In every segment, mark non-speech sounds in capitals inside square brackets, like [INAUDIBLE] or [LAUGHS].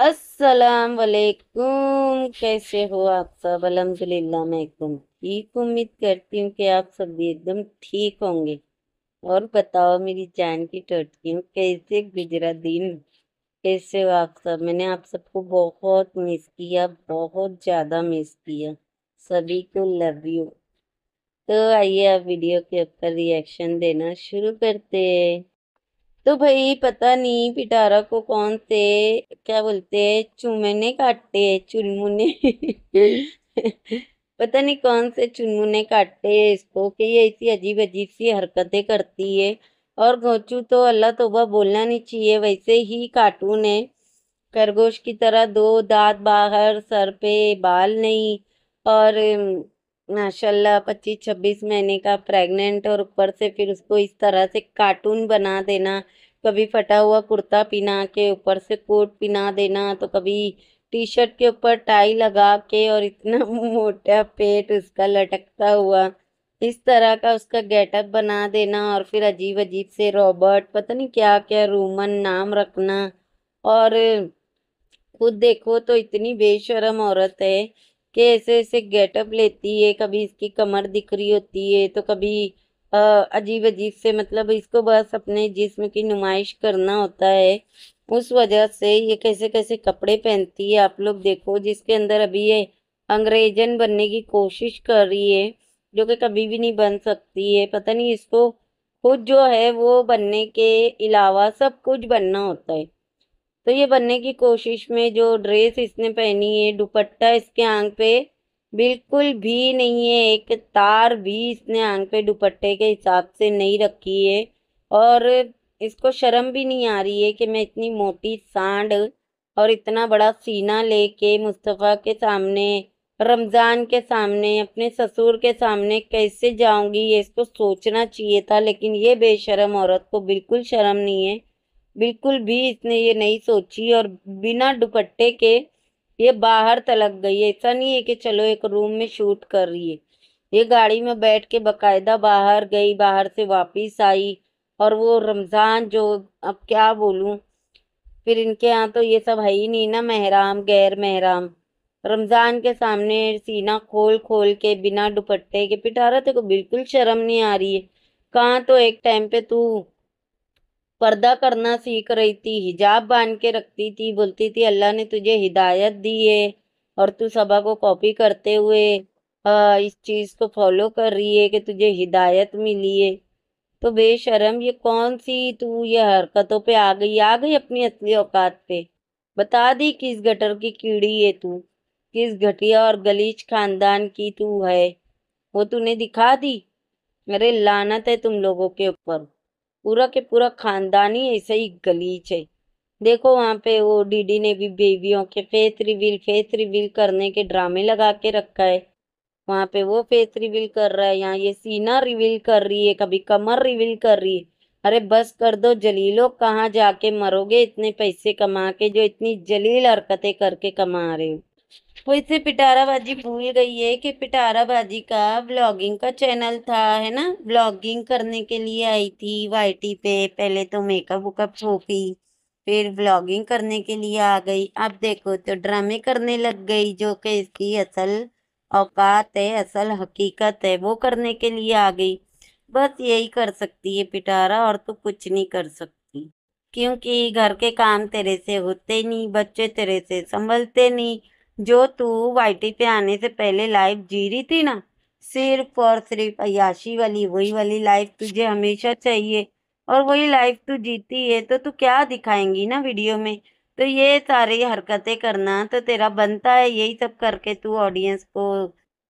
असलकुम कैसे हो आप सब अलहमदिल्ला मैं एकदम ठीक उम्मीद करती हूँ कि आप सब भी एकदम ठीक होंगे और बताओ मेरी जान की टटकी कैसे गुजरा दिन कैसे हो आप सब मैंने आप सबको बहुत मिस किया बहुत ज़्यादा मिस किया सभी को लव यू तो आइए आप वीडियो के ऊपर रिएक्शन देना शुरू करते हैं तो भाई पता नहीं पिटारा को कौन से क्या बोलते हैं चुमने काटते हैं चुनमुने [LAUGHS] पता नहीं कौन से चुनमुने काटते हैं इसको कि ये ऐसी अजीब अजीब सी हरकतें करती है और घोचू तो अल्लाह तोबा बोलना नहीं चाहिए वैसे ही कार्टून है खरगोश की तरह दो दांत बाहर सर पे बाल नहीं और माशाल्लाह पच्चीस छब्बीस महीने का प्रेग्नेंट और ऊपर से फिर उसको इस तरह से कार्टून बना देना कभी फटा हुआ कुर्ता पहना के ऊपर से कोट पहना देना तो कभी टी शर्ट के ऊपर टाई लगा के और इतना [LAUGHS] मोटा पेट उसका लटकता हुआ इस तरह का उसका गेटअप बना देना और फिर अजीब अजीब से रॉबर्ट पता नहीं क्या क्या रूमन नाम रखना और खुद देखो तो इतनी बेशरम औरत है कि ऐसे ऐसे गेटअप लेती है कभी इसकी कमर दिख रही होती है तो कभी अजीब अजीब से मतलब इसको बस अपने जिस्म की नुमाइश करना होता है उस वजह से ये कैसे कैसे कपड़े पहनती है आप लोग देखो जिसके अंदर अभी ये अंग्रेजन बनने की कोशिश कर रही है जो कि कभी भी नहीं बन सकती है पता नहीं इसको खुद जो है वो बनने के अलावा सब कुछ बनना होता है तो ये बनने की कोशिश में जो ड्रेस इसने पहनी है दुपट्टा इसके आंग पे बिल्कुल भी नहीं है एक तार भी इसने आंग पे दुपट्टे के हिसाब से नहीं रखी है और इसको शर्म भी नहीं आ रही है कि मैं इतनी मोटी सांड और इतना बड़ा सीना लेके मुस्तफ़ा के सामने रमज़ान के सामने अपने ससुर के सामने कैसे जाऊंगी ये इसको सोचना चाहिए था लेकिन ये बेशरम औरत को बिल्कुल शर्म नहीं है बिल्कुल भी इसने ये नहीं सोची और बिना दुपट्टे के ये बाहर तलक गई ऐसा नहीं है कि चलो एक रूम में शूट कर रही है ये गाड़ी में बैठ के बकायदा बाहर गई बाहर से वापस आई और वो रमज़ान जो अब क्या बोलूँ फिर इनके यहाँ तो ये सब है ही नहीं ना महराम गैर महराम रमज़ान के सामने सीना खोल खोल के बिना दुपट्टे के पिटारा तेरे को बिल्कुल शर्म नहीं आ रही है कहाँ तो एक टाइम पे तू पर्दा करना सीख रही थी हिजाब बांध के रखती थी बोलती थी अल्लाह ने तुझे हिदायत दी है और तू सभा को कॉपी करते हुए आ, इस चीज़ को फॉलो कर रही है कि तुझे हिदायत मिली है तो बेशरम ये कौन सी तू ये हरकतों पे आ गई आ गई अपनी असली औकात पे बता दी किस गटर की कीड़ी है तू किस घटिया और गलीच खानदान की तू है वो तूने दिखा दी अरे लानत है तुम लोगों के ऊपर पूरा के पूरा खानदान ही ऐसे ही गलीच है देखो वहाँ पे वो डीडी ने भी बेबियों के फेस रिवील फेस रिवील करने के ड्रामे लगा के रखा है वहाँ पे वो फेस रिवील कर रहा है यहाँ ये सीना रिवील कर रही है कभी कमर रिवील कर रही है अरे बस कर दो जलीलो कहाँ जाके मरोगे इतने पैसे कमा के जो इतनी जलील हरकतें करके कमा रहे हो वो पिटारा पिटाराबाजी भूल गई है कि पिटाराबाजी का ब्लॉगिंग का चैनल था है ना ब्लॉगिंग करने के लिए आई थी वाईटी पे पहले तो मेकअप वेकअप हो गई फिर ब्लॉगिंग करने के लिए आ गई अब देखो तो ड्रामे करने लग गई जो कि इसकी असल औकात है असल हकीकत है वो करने के लिए आ गई बस यही कर सकती है पिटारा और तो कुछ नहीं कर सकती क्योंकि घर के काम तेरे से होते नहीं बच्चे तेरे से संभलते नहीं जो तू वाइटी पे आने से पहले लाइफ जी रही थी ना सिर्फ और सिर्फ अयाशी वाली वही वाली लाइफ तुझे हमेशा चाहिए और वही लाइफ तू जीती है तो तू क्या दिखाएंगी ना वीडियो में तो ये सारी हरकतें करना तो तेरा बनता है यही सब करके तू ऑडियंस को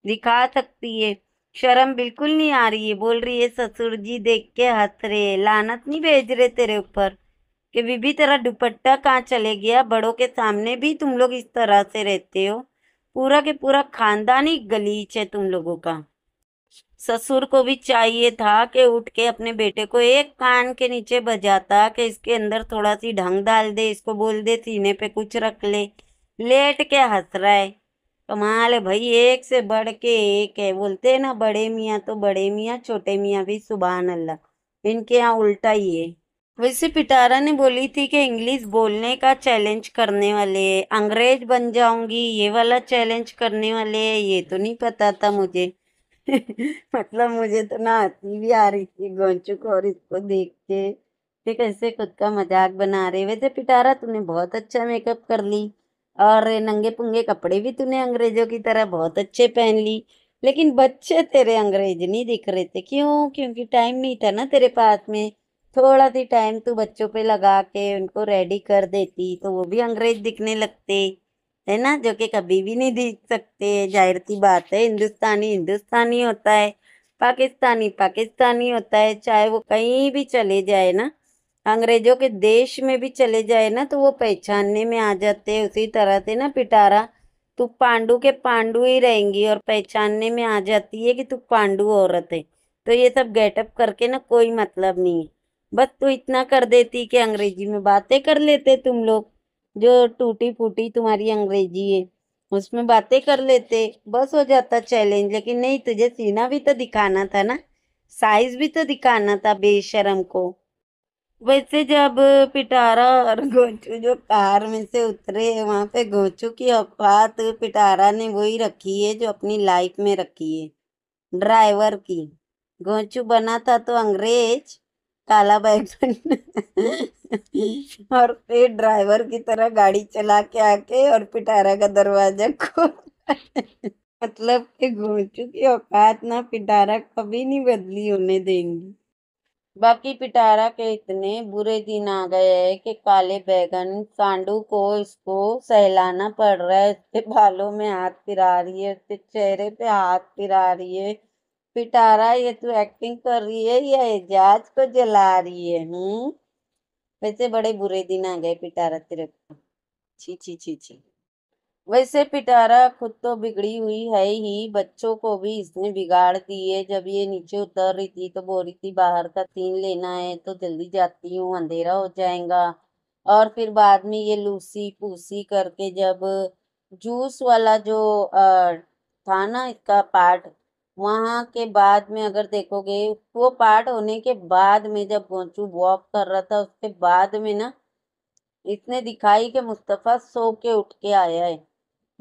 दिखा सकती है शर्म बिल्कुल नहीं आ रही है बोल रही है ससुर जी देख के हंस रहे लानत नहीं भेज रहे तेरे ऊपर कि बीबी तेरा दुपट्टा कहाँ चले गया बड़ों के सामने भी तुम लोग इस तरह से रहते हो पूरा के पूरा खानदानी गलीच है तुम लोगों का ससुर को भी चाहिए था कि उठ के अपने बेटे को एक कान के नीचे बजाता कि इसके अंदर थोड़ा सी ढंग डाल दे इसको बोल दे सीने पे कुछ रख ले लेट के हंस रहा है कमाल है भाई एक से बढ़ के एक है बोलते हैं ना बड़े मियाँ तो बड़े मियाँ छोटे मियाँ भी सुबह अल्लाह इनके यहाँ उल्टा ही है वैसे पिटारा ने बोली थी कि इंग्लिश बोलने का चैलेंज करने वाले अंग्रेज बन जाऊंगी ये वाला चैलेंज करने वाले ये तो नहीं पता था मुझे [LAUGHS] मतलब मुझे तो ना आती भी आ रही थी गोंचू को और इसको देख के ये कैसे खुद का मजाक बना रहे वैसे पिटारा तूने बहुत अच्छा मेकअप कर ली और नंगे पुंगे कपड़े भी तूने अंग्रेजों की तरह बहुत अच्छे पहन ली लेकिन बच्चे तेरे अंग्रेज नहीं दिख रहे थे क्यों क्योंकि टाइम नहीं था ना तेरे पास में थोड़ा सी टाइम तो बच्चों पे लगा के उनको रेडी कर देती तो वो भी अंग्रेज दिखने लगते है ना जो कि कभी भी नहीं दिख सकते जाहिर सी बात है हिंदुस्तानी हिंदुस्तानी होता है पाकिस्तानी पाकिस्तानी होता है चाहे वो कहीं भी चले जाए ना अंग्रेजों के देश में भी चले जाए ना तो वो पहचानने में आ जाते हैं उसी तरह से ना पिटारा तू पांडू के पांडू ही रहेंगी और पहचानने में आ जाती है कि तू पांडू औरत है तो ये सब गेटअप करके ना कोई मतलब नहीं है बस तो इतना कर देती कि अंग्रेजी में बातें कर लेते तुम लोग जो टूटी फूटी तुम्हारी अंग्रेजी है उसमें बातें कर लेते बस हो जाता चैलेंज लेकिन नहीं तुझे सीना भी तो दिखाना था ना साइज भी तो दिखाना था बेशरम को वैसे जब पिटारा और गोचू जो कार में से उतरे है वहाँ पे गोचू की औकात पिटारा ने वही रखी है जो अपनी लाइफ में रखी है ड्राइवर की गोचू बना था तो अंग्रेज काला बैगन और फिर ड्राइवर की तरह गाड़ी चला के आके और पिटारा का दरवाजा खोल मतलब के घूम चुकी औकात ना पिटारा कभी नहीं बदली होने देंगी बाकी पिटारा के इतने बुरे दिन आ गए हैं कि काले बैगन सांडू को इसको सहलाना पड़ रहा है इसके बालों में हाथ फिरा रही है इसके चेहरे पे हाथ फिरा रही है पिटारा ये तू तो एक्टिंग कर रही है या एजाज को जला रही है हम्म वैसे बड़े बुरे दिन आ गए पिटारा तेरे को छी छी छी छी वैसे पिटारा खुद तो बिगड़ी हुई है ही बच्चों को भी इसने बिगाड़ दी है जब ये नीचे उतर रही थी तो बोल रही थी बाहर का तीन लेना है तो जल्दी जाती हूँ अंधेरा हो जाएगा और फिर बाद में ये लूसी पूसी करके जब जूस वाला जो आ, था ना इसका पार्ट वहाँ के बाद में अगर देखोगे वो पार्ट होने के बाद में जब गोंचू वॉक कर रहा था उसके बाद में ना इसने दिखाई कि मुस्तफ़ा सो के उठ के आया है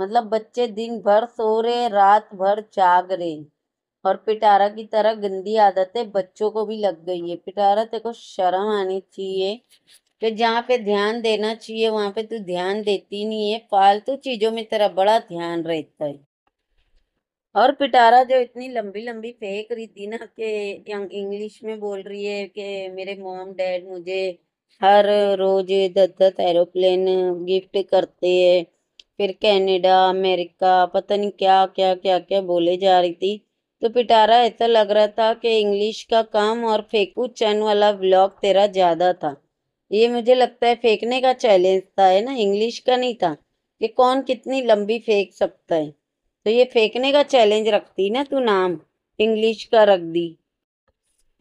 मतलब बच्चे दिन भर सो रहे रात भर जाग रहे और पिटारा की तरह गंदी आदतें बच्चों को भी लग गई है पिटारा तेरे को शर्म आनी चाहिए कि जहाँ पे ध्यान देना चाहिए वहाँ पे तू ध्यान देती नहीं है फालतू चीज़ों में तेरा बड़ा ध्यान रहता है और पिटारा जो इतनी लंबी लंबी फेंक रही थी ना कि इंग्लिश में बोल रही है कि मेरे मॉम डैड मुझे हर रोज दस दस एरोप्लेन गिफ्ट करते हैं फिर कनाडा अमेरिका पता नहीं क्या क्या क्या क्या बोले जा रही थी तो पिटारा ऐसा लग रहा था कि इंग्लिश का काम और फेंकू चैन वाला ब्लॉग तेरा ज़्यादा था ये मुझे लगता है फेंकने का चैलेंज था है ना इंग्लिश का नहीं था कि कौन कितनी लंबी फेंक सकता है तो ये फेंकने का चैलेंज रखती ना तू नाम इंग्लिश का रख दी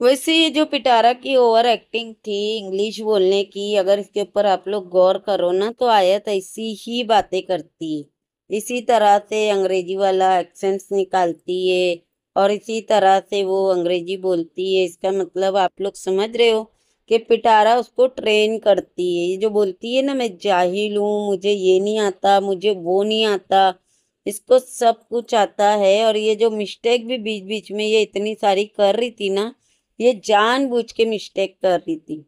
वैसे ये जो पिटारा की ओवर एक्टिंग थी इंग्लिश बोलने की अगर इसके ऊपर आप लोग गौर करो ना तो आयत ऐसी ही बातें करती है इसी तरह से अंग्रेजी वाला एक्सेंट्स निकालती है और इसी तरह से वो अंग्रेजी बोलती है इसका मतलब आप लोग समझ रहे हो कि पिटारा उसको ट्रेन करती है ये जो बोलती है ना मैं जाहिल हूँ मुझे ये नहीं आता मुझे वो नहीं आता इसको सब कुछ आता है और ये जो मिस्टेक भी बीच बीच में ये इतनी सारी कर रही थी ना ये जानबूझ के मिस्टेक कर रही थी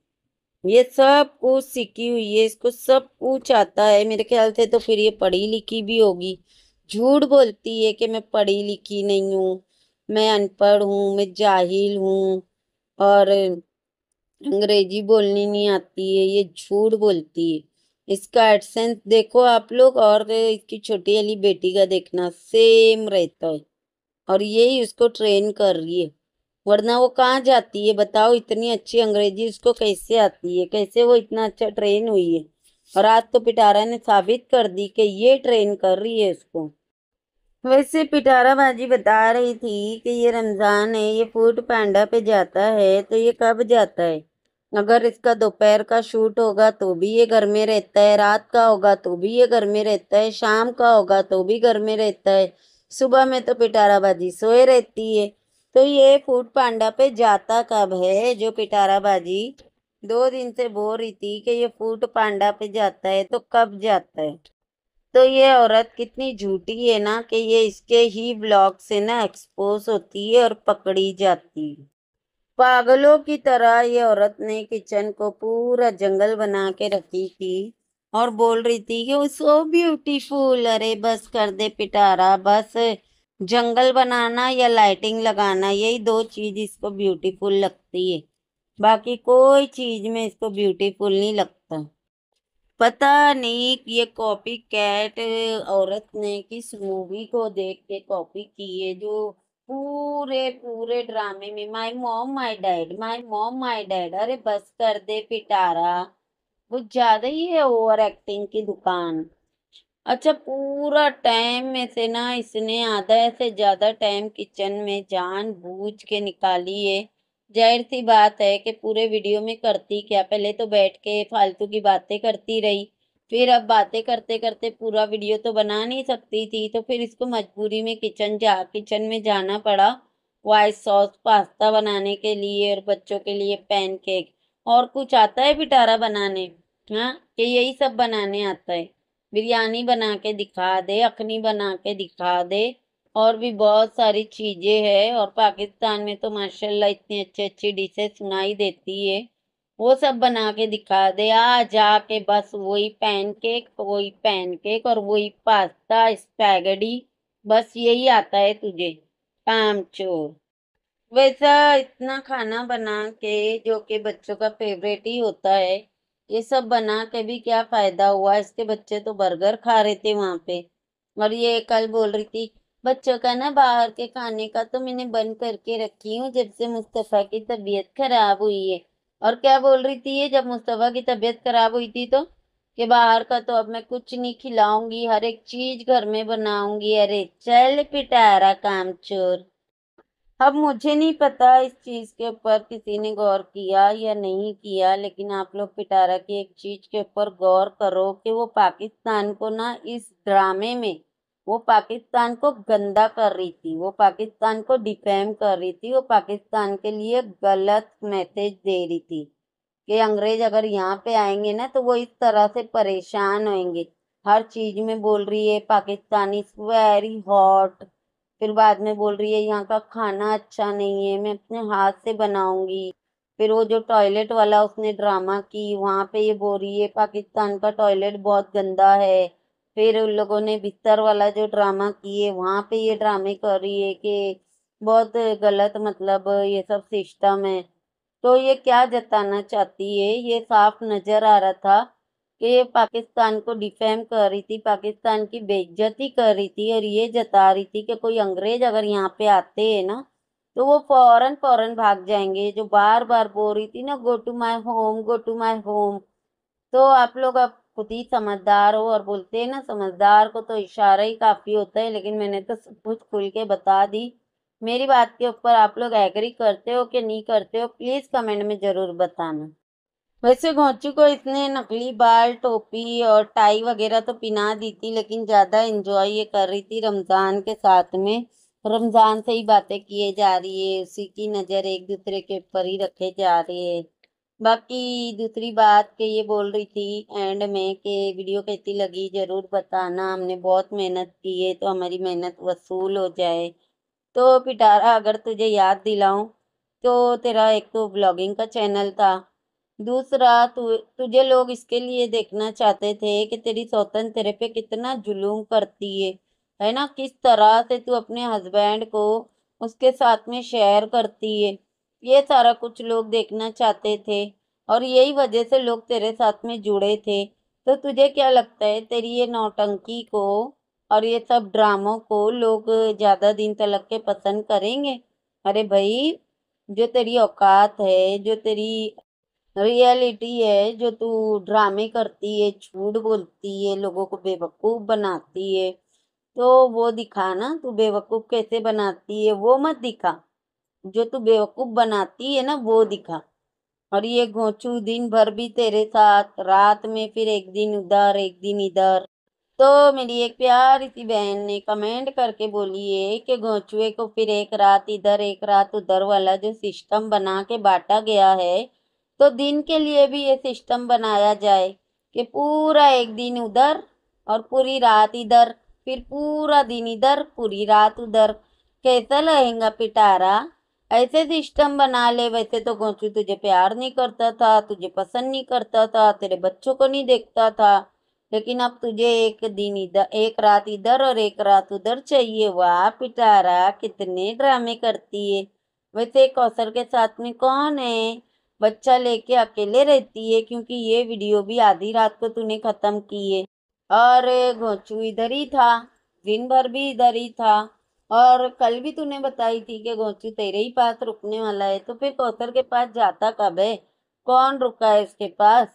ये सब कुछ सीखी हुई है इसको सब कुछ आता है मेरे ख्याल से तो फिर ये पढ़ी लिखी भी होगी झूठ बोलती है कि मैं पढ़ी लिखी नहीं हूँ मैं अनपढ़ हूँ मैं जाहिल हूँ और अंग्रेजी बोलनी नहीं आती है ये झूठ बोलती है इसका एडसेंस देखो आप लोग और तो इसकी छोटी वाली बेटी का देखना सेम रहता है और यही उसको ट्रेन कर रही है वरना वो कहाँ जाती है बताओ इतनी अच्छी अंग्रेजी उसको कैसे आती है कैसे वो इतना अच्छा ट्रेन हुई है और आज तो पिटारा ने साबित कर दी कि ये ट्रेन कर रही है उसको वैसे पिटारा बाजी बता रही थी कि ये रमज़ान है ये फूड पांडा पे जाता है तो ये कब जाता है अगर इसका दोपहर का शूट होगा तो भी ये घर में रहता है रात का होगा तो भी ये घर में रहता है शाम का होगा तो भी घर में रहता है सुबह में तो पिटाराबाजी सोए रहती है तो ये फूड पांडा पे जाता कब है जो पिटाराबाजी दो दिन से बोल रही थी कि ये फूड पांडा पे जाता है तो कब जाता है तो ये औरत कितनी झूठी है ना कि ये इसके ही ब्लॉग से ना एक्सपोज होती है और पकड़ी जाती है पागलों की तरह ये औरत ने किचन को पूरा जंगल बना के रखी थी और बोल रही थी कि सो ब्यूटीफुल अरे बस कर दे पिटारा बस जंगल बनाना या लाइटिंग लगाना यही दो चीज़ इसको ब्यूटीफुल लगती है बाकी कोई चीज़ में इसको ब्यूटीफुल नहीं लगता पता नहीं ये कॉपी कैट औरत ने किस मूवी को देख के कॉपी की है जो पूरे पूरे ड्रामे में my mom my dad my mom my dad अरे बस कर दे पिटारा बहुत ज्यादा ही है ओवर एक्टिंग की दुकान अच्छा पूरा टाइम में से ना इसने आधा से ज़्यादा टाइम किचन में जान बूझ के निकाली है जाहिर सी बात है कि पूरे वीडियो में करती क्या पहले तो बैठ के फालतू की बातें करती रही फिर अब बातें करते करते पूरा वीडियो तो बना नहीं सकती थी तो फिर इसको मजबूरी में किचन जा किचन में जाना पड़ा वाइट सॉस पास्ता बनाने के लिए और बच्चों के लिए पैनकेक और कुछ आता है पिटारा बनाने हाँ कि यही सब बनाने आता है बिरयानी बना के दिखा दे अखनी बना के दिखा दे और भी बहुत सारी चीज़ें हैं और पाकिस्तान में तो माशाल्लाह इतनी अच्छी अच्छी डिशेज सुनाई देती है वो सब बना के दिखा दे आ जाके बस वही पैनकेक वही पैनकेक और वही पास्ता स्पैगडी बस यही आता है तुझे काम चोर वैसा इतना खाना बना के जो कि बच्चों का फेवरेट ही होता है ये सब बना के भी क्या फ़ायदा हुआ इसके बच्चे तो बर्गर खा रहे थे वहाँ पे और ये कल बोल रही थी बच्चों का ना बाहर के खाने का तो मैंने बंद करके रखी हूँ जब से मुस्तफ़ा की तबीयत खराब हुई है और क्या बोल रही थी ये जब मुस्तफ़ा की तबीयत खराब हुई थी तो कि बाहर का तो अब मैं कुछ नहीं खिलाऊंगी हर एक चीज घर में बनाऊंगी अरे चल पिटारा काम चोर अब मुझे नहीं पता इस चीज़ के ऊपर किसी ने गौर किया या नहीं किया लेकिन आप लोग पिटारा की एक चीज़ के ऊपर गौर करो कि वो पाकिस्तान को ना इस ड्रामे में वो पाकिस्तान को गंदा कर रही थी वो पाकिस्तान को डिफेम कर रही थी वो पाकिस्तान के लिए गलत मैसेज दे रही थी कि अंग्रेज अगर यहाँ पे आएंगे ना तो वो इस तरह से परेशान होंगे हर चीज़ में बोल रही है पाकिस्तान इज़ वेरी हॉट फिर बाद में बोल रही है यहाँ का खाना अच्छा नहीं है मैं अपने हाथ से बनाऊंगी फिर वो जो टॉयलेट वाला उसने ड्रामा की वहाँ पे ये बोल रही है पाकिस्तान का टॉयलेट बहुत गंदा है फिर उन लोगों ने बिस्तर वाला जो ड्रामा किए वहाँ पे ये ड्रामे कर रही है कि बहुत गलत मतलब ये सब सिस्टम है तो ये क्या जताना चाहती है ये साफ नज़र आ रहा था कि ये पाकिस्तान को डिफेम कर रही थी पाकिस्तान की बेइज्जती कर रही थी और ये जता रही थी कि कोई अंग्रेज अगर यहाँ पे आते हैं ना तो वो फौरन फौरन भाग जाएंगे जो बार बार बोल रही थी ना go to my home go to my home तो आप लोग अब खुद ही समझदार हो और बोलते हैं ना समझदार को तो इशारा ही काफ़ी होता है लेकिन मैंने तो सब कुछ खुल के बता दी मेरी बात के ऊपर आप लोग एग्री करते हो कि नहीं करते हो प्लीज़ कमेंट में ज़रूर बताना वैसे घोंचू को इसने नकली बाल टोपी और टाई वगैरह तो पिना दी थी लेकिन ज़्यादा इन्जॉय ये कर रही थी रमज़ान के साथ में रमज़ान से ही बातें किए जा रही है उसी की नज़र एक दूसरे के ऊपर ही रखे जा रही है बाकी दूसरी बात के ये बोल रही थी एंड में कि वीडियो कैसी लगी ज़रूर बताना हमने बहुत मेहनत की है तो हमारी मेहनत वसूल हो जाए तो पिटारा अगर तुझे याद दिलाऊं तो तेरा एक तो ब्लॉगिंग का चैनल था दूसरा तु, तुझे लोग इसके लिए देखना चाहते थे कि तेरी सौतन तेरे पे कितना जुलूम करती है है ना किस तरह से तू अपने हस्बैंड को उसके साथ में शेयर करती है ये सारा कुछ लोग देखना चाहते थे और यही वजह से लोग तेरे साथ में जुड़े थे तो तुझे क्या लगता है तेरी ये नौटंकी को और ये सब ड्रामों को लोग ज़्यादा दिन तलक के पसंद करेंगे अरे भाई जो तेरी औकात है जो तेरी रियलिटी है जो तू ड्रामे करती है झूठ बोलती है लोगों को बेवकूफ़ बनाती है तो वो दिखा ना तू बेवकूफ़ कैसे बनाती है वो मत दिखा जो तू बेवकूफ़ बनाती है ना वो दिखा और ये घोंचू दिन भर भी तेरे साथ रात में फिर एक दिन उधर एक दिन इधर तो मेरी एक प्यारी सी बहन ने कमेंट करके बोली है कि घोंचुए को फिर एक रात इधर एक रात उधर वाला जो सिस्टम बना के बांटा गया है तो दिन के लिए भी ये सिस्टम बनाया जाए कि पूरा एक दिन उधर और पूरी रात इधर फिर पूरा दिन इधर पूरी रात उधर कैसा लगेगा पिटारा ऐसे सिस्टम तो बना ले वैसे तो गोचू तुझे प्यार नहीं करता था तुझे पसंद नहीं करता था तेरे बच्चों को नहीं देखता था लेकिन अब तुझे एक दिन इधर एक रात इधर और एक रात उधर चाहिए वाह पिटारा कितने ड्रामे करती है वैसे एक अवसर के साथ में कौन है बच्चा लेके अकेले रहती है क्योंकि ये वीडियो भी आधी रात को तूने ख़त्म की है और घोचू इधर ही था दिन भर भी इधर ही था और कल भी तूने बताई थी कि गोची तेरे ही पास रुकने वाला है तो फिर कौशर के पास जाता कब है कौन रुका है इसके पास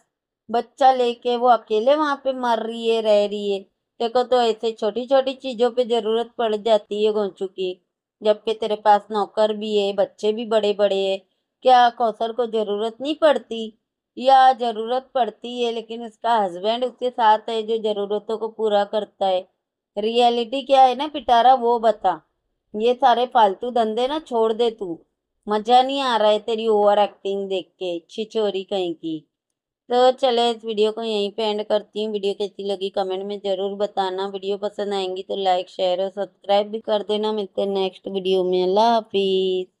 बच्चा लेके वो अकेले वहाँ पे मर रही है रह रही है देखो तो ऐसे छोटी छोटी चीज़ों पे ज़रूरत पड़ जाती है गोंचू की जबकि तेरे पास नौकर भी है बच्चे भी बड़े बड़े है क्या कौशर को ज़रूरत नहीं पड़ती या ज़रूरत पड़ती है लेकिन उसका हस्बैंड उसके साथ है जो ज़रूरतों को पूरा करता है रियलिटी क्या है ना पिटारा वो बता ये सारे फालतू धंधे ना छोड़ दे तू मज़ा नहीं आ रहा है तेरी ओवर एक्टिंग देख के छिछोरी कहीं की तो चले इस वीडियो को यहीं पे एंड करती हूँ वीडियो कैसी लगी कमेंट में ज़रूर बताना वीडियो पसंद आएंगी तो लाइक शेयर और सब्सक्राइब भी कर देना मिलते हैं नेक्स्ट वीडियो में अल्लाह हाफिज़